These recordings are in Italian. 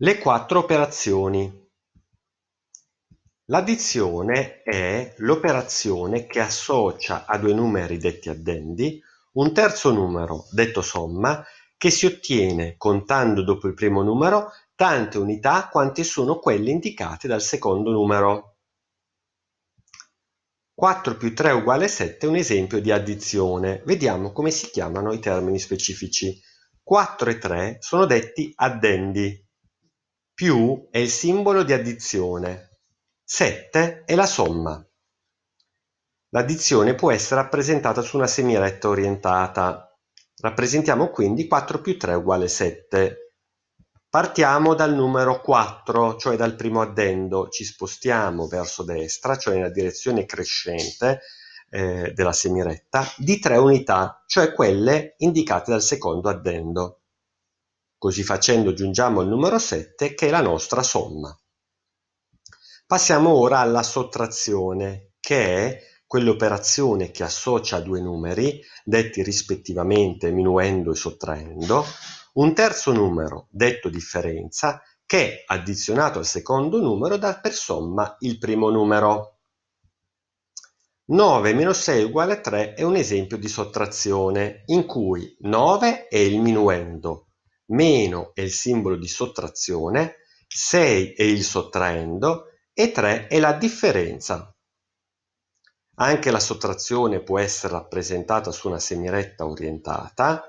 Le quattro operazioni L'addizione è l'operazione che associa a due numeri detti addendi un terzo numero, detto somma, che si ottiene contando dopo il primo numero tante unità quante sono quelle indicate dal secondo numero. 4 più 3 uguale 7 è un esempio di addizione. Vediamo come si chiamano i termini specifici. 4 e 3 sono detti addendi, più è il simbolo di addizione, 7 è la somma. L'addizione può essere rappresentata su una semiretta orientata. Rappresentiamo quindi 4 più 3 uguale 7. Partiamo dal numero 4, cioè dal primo addendo, ci spostiamo verso destra, cioè nella direzione crescente eh, della semiretta, di 3 unità, cioè quelle indicate dal secondo addendo. Così facendo giungiamo al numero 7 che è la nostra somma. Passiamo ora alla sottrazione che è quell'operazione che associa due numeri, detti rispettivamente minuendo e sottraendo, un terzo numero, detto differenza, che addizionato al secondo numero dà per somma il primo numero. 9 meno 6 uguale a 3 è un esempio di sottrazione in cui 9 è il minuendo, meno è il simbolo di sottrazione, 6 è il sottraendo e 3 è la differenza. Anche la sottrazione può essere rappresentata su una semiretta orientata.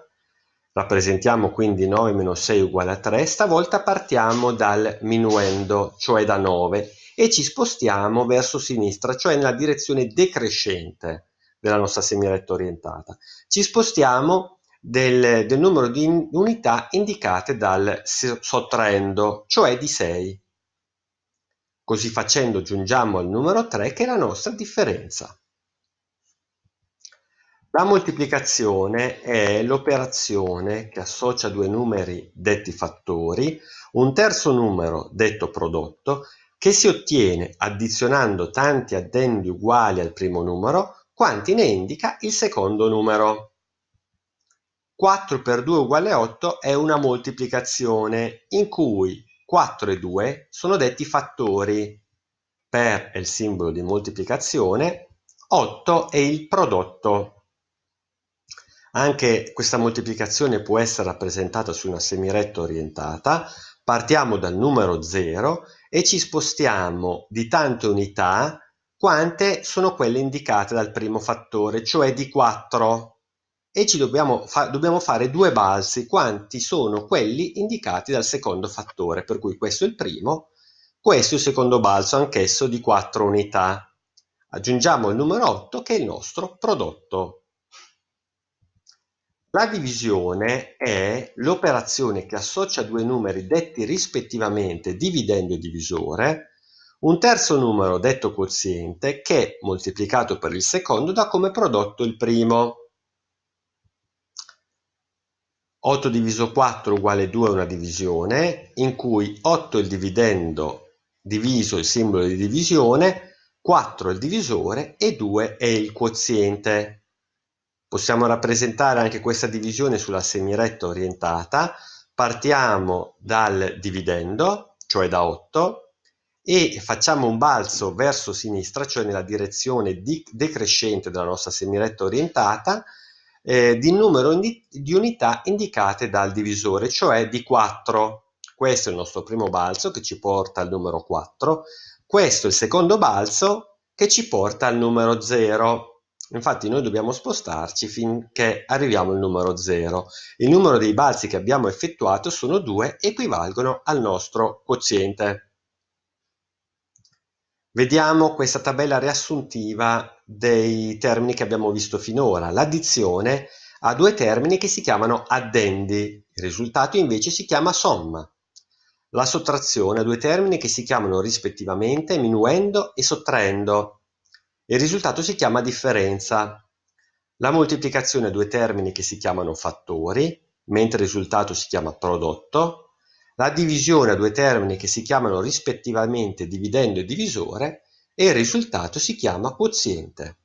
Rappresentiamo quindi 9 meno 6 uguale a 3. Stavolta partiamo dal minuendo, cioè da 9, e ci spostiamo verso sinistra, cioè nella direzione decrescente della nostra semiretta orientata. Ci spostiamo del, del numero di unità indicate dal sottraendo, cioè di 6. Così facendo giungiamo al numero 3 che è la nostra differenza. La moltiplicazione è l'operazione che associa due numeri detti fattori, un terzo numero detto prodotto, che si ottiene addizionando tanti addendi uguali al primo numero quanti ne indica il secondo numero. 4 per 2 uguale 8 è una moltiplicazione in cui 4 e 2 sono detti fattori. Per è il simbolo di moltiplicazione, 8 è il prodotto. Anche questa moltiplicazione può essere rappresentata su una semiretta orientata. Partiamo dal numero 0 e ci spostiamo di tante unità quante sono quelle indicate dal primo fattore, cioè di 4 e ci dobbiamo, fa dobbiamo fare due balzi quanti sono quelli indicati dal secondo fattore, per cui questo è il primo, questo è il secondo balzo anch'esso di 4 unità. Aggiungiamo il numero 8 che è il nostro prodotto. La divisione è l'operazione che associa due numeri detti rispettivamente dividendo e divisore, un terzo numero detto quoziente che, moltiplicato per il secondo, dà come prodotto il primo. 8 diviso 4 uguale 2 è una divisione, in cui 8 è il dividendo diviso il simbolo di divisione, 4 è il divisore e 2 è il quoziente. Possiamo rappresentare anche questa divisione sulla semiretta orientata. Partiamo dal dividendo, cioè da 8, e facciamo un balzo verso sinistra, cioè nella direzione decrescente della nostra semiretta orientata, eh, di numero indi- di unità indicate dal divisore, cioè di 4. Questo è il nostro primo balzo che ci porta al numero 4, questo è il secondo balzo che ci porta al numero 0. Infatti noi dobbiamo spostarci finché arriviamo al numero 0. Il numero dei balzi che abbiamo effettuato sono 2 equivalgono al nostro quoziente. Vediamo questa tabella riassuntiva dei termini che abbiamo visto finora. L'addizione ha due termini che si chiamano addendi, il risultato invece si chiama somma. La sottrazione ha due termini che si chiamano rispettivamente minuendo e sottraendo. Il risultato si chiama differenza. La moltiplicazione ha due termini che si chiamano fattori, mentre il risultato si chiama prodotto. La divisione ha due termini che si chiamano rispettivamente dividendo e divisore e il risultato si chiama quoziente.